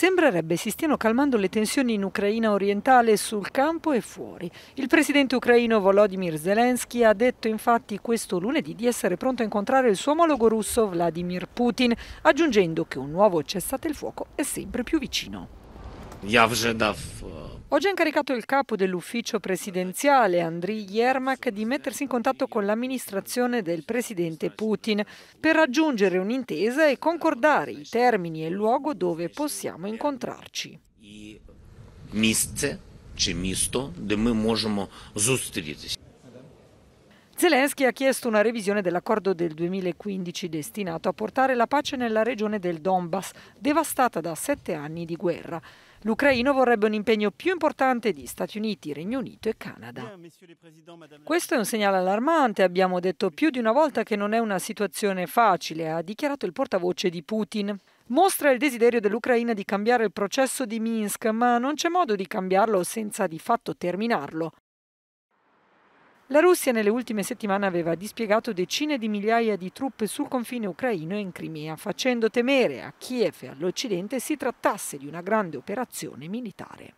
Sembrerebbe si stiano calmando le tensioni in Ucraina orientale sul campo e fuori. Il presidente ucraino Volodymyr Zelensky ha detto infatti questo lunedì di essere pronto a incontrare il suo omologo russo Vladimir Putin, aggiungendo che un nuovo cessate il fuoco è sempre più vicino. Я вже дав Oggi ha incaricato il capo dell'ufficio presidenziale, Andriy Yermak, di mettersi in contatto con l'amministrazione del presidente Putin per raggiungere un'intesa e concordare i termini e il luogo dove possiamo incontrarci. Zelensky ha chiesto una revisione dell'accordo del 2015 destinato a portare la pace nella regione del Donbass, devastata da sette anni di guerra. L'Ucraino vorrebbe un impegno più importante di Stati Uniti, Regno Unito e Canada. Questo è un segnale allarmante, abbiamo detto più di una volta che non è una situazione facile, ha dichiarato il portavoce di Putin. Mostra il desiderio dell'Ucraina di cambiare il processo di Minsk, ma non c'è modo di cambiarlo senza di fatto terminarlo. La Russia nelle ultime settimane aveva dispiegato decine di migliaia di truppe sul confine ucraino e in Crimea, facendo temere a Kiev e all'Occidente si trattasse di una grande operazione militare.